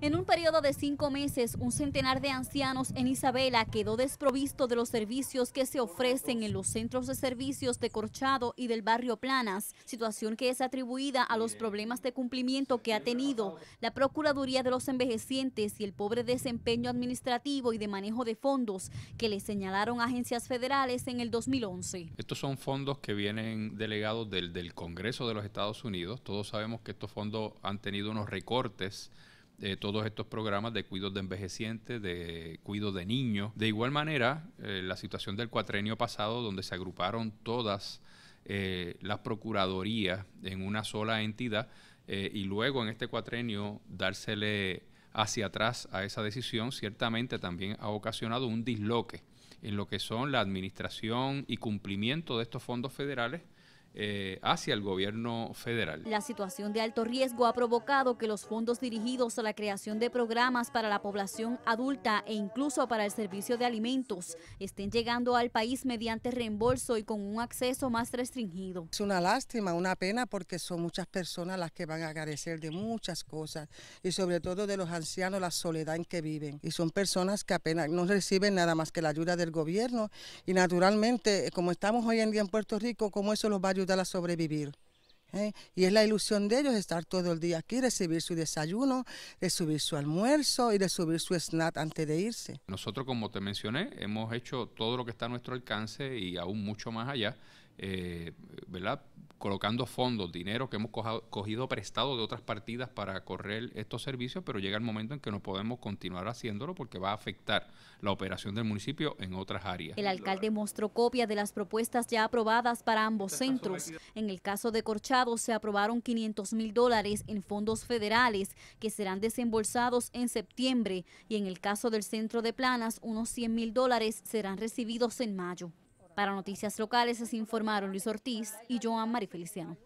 En un periodo de cinco meses, un centenar de ancianos en Isabela quedó desprovisto de los servicios que se ofrecen en los centros de servicios de Corchado y del barrio Planas, situación que es atribuida a los problemas de cumplimiento que ha tenido la Procuraduría de los Envejecientes y el pobre desempeño administrativo y de manejo de fondos que le señalaron agencias federales en el 2011. Estos son fondos que vienen delegados del, del Congreso de los Estados Unidos. Todos sabemos que estos fondos han tenido unos recortes eh, todos estos programas de cuidados de envejecientes, de cuidados de niños. De igual manera, eh, la situación del cuatrenio pasado, donde se agruparon todas eh, las procuradorías en una sola entidad eh, y luego en este cuatrenio dársele hacia atrás a esa decisión, ciertamente también ha ocasionado un disloque en lo que son la administración y cumplimiento de estos fondos federales eh, hacia el gobierno federal. La situación de alto riesgo ha provocado que los fondos dirigidos a la creación de programas para la población adulta e incluso para el servicio de alimentos estén llegando al país mediante reembolso y con un acceso más restringido. Es una lástima, una pena porque son muchas personas las que van a carecer de muchas cosas y sobre todo de los ancianos la soledad en que viven y son personas que apenas no reciben nada más que la ayuda del gobierno y naturalmente como estamos hoy en día en Puerto Rico, como eso los va a sobrevivir. ¿eh? Y es la ilusión de ellos estar todo el día aquí, recibir su desayuno, recibir su almuerzo y recibir su snack antes de irse. Nosotros, como te mencioné, hemos hecho todo lo que está a nuestro alcance y aún mucho más allá. Eh, colocando fondos, dinero que hemos cogido prestado de otras partidas para correr estos servicios, pero llega el momento en que no podemos continuar haciéndolo porque va a afectar la operación del municipio en otras áreas. El alcalde mostró copia de las propuestas ya aprobadas para ambos este centros. En el caso de Corchado se aprobaron 500 mil dólares en fondos federales que serán desembolsados en septiembre y en el caso del centro de Planas unos 100 mil dólares serán recibidos en mayo. Para Noticias Locales se informaron Luis Ortiz y Joan Mari Feliciano.